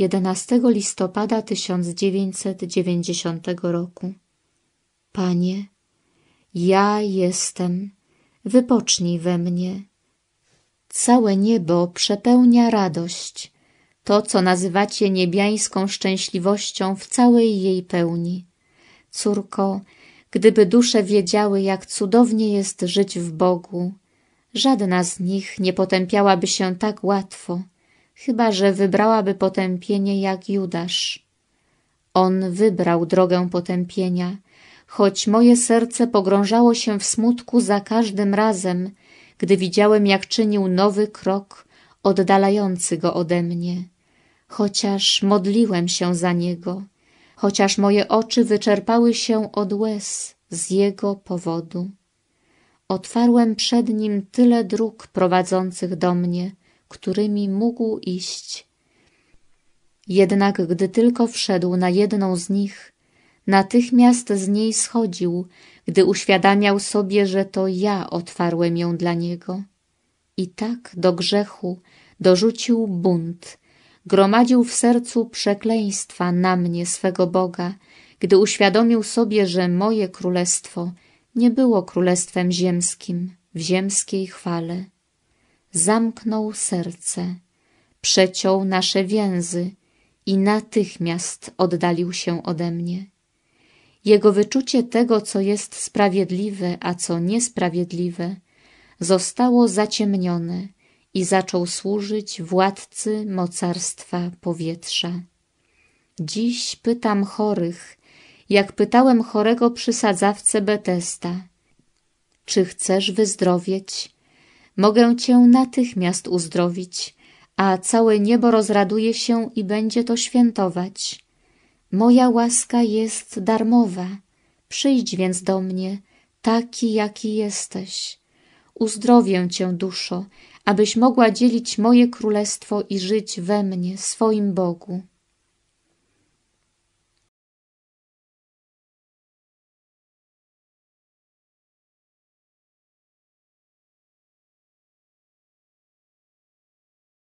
11 listopada 1990 roku. Panie, ja jestem, wypocznij we mnie. Całe niebo przepełnia radość, to, co nazywacie niebiańską szczęśliwością w całej jej pełni. Córko, gdyby dusze wiedziały, jak cudownie jest żyć w Bogu, żadna z nich nie potępiałaby się tak łatwo – chyba że wybrałaby potępienie jak Judasz. On wybrał drogę potępienia, choć moje serce pogrążało się w smutku za każdym razem, gdy widziałem, jak czynił nowy krok oddalający go ode mnie. Chociaż modliłem się za niego, chociaż moje oczy wyczerpały się od łez z jego powodu. Otwarłem przed nim tyle dróg prowadzących do mnie – którymi mógł iść. Jednak gdy tylko wszedł na jedną z nich, natychmiast z niej schodził, gdy uświadamiał sobie, że to ja otwarłem ją dla niego. I tak do grzechu dorzucił bunt, gromadził w sercu przekleństwa na mnie swego Boga, gdy uświadomił sobie, że moje królestwo nie było królestwem ziemskim, w ziemskiej chwale zamknął serce, przeciął nasze więzy i natychmiast oddalił się ode mnie. Jego wyczucie tego, co jest sprawiedliwe, a co niesprawiedliwe, zostało zaciemnione i zaczął służyć władcy mocarstwa powietrza. Dziś pytam chorych, jak pytałem chorego przysadzawcę Betesta, czy chcesz wyzdrowieć? Mogę cię natychmiast uzdrowić, a całe niebo rozraduje się i będzie to świętować. Moja łaska jest darmowa. Przyjdź więc do mnie, taki jaki jesteś. Uzdrowię cię, duszo, abyś mogła dzielić moje królestwo i żyć we mnie, swoim Bogu.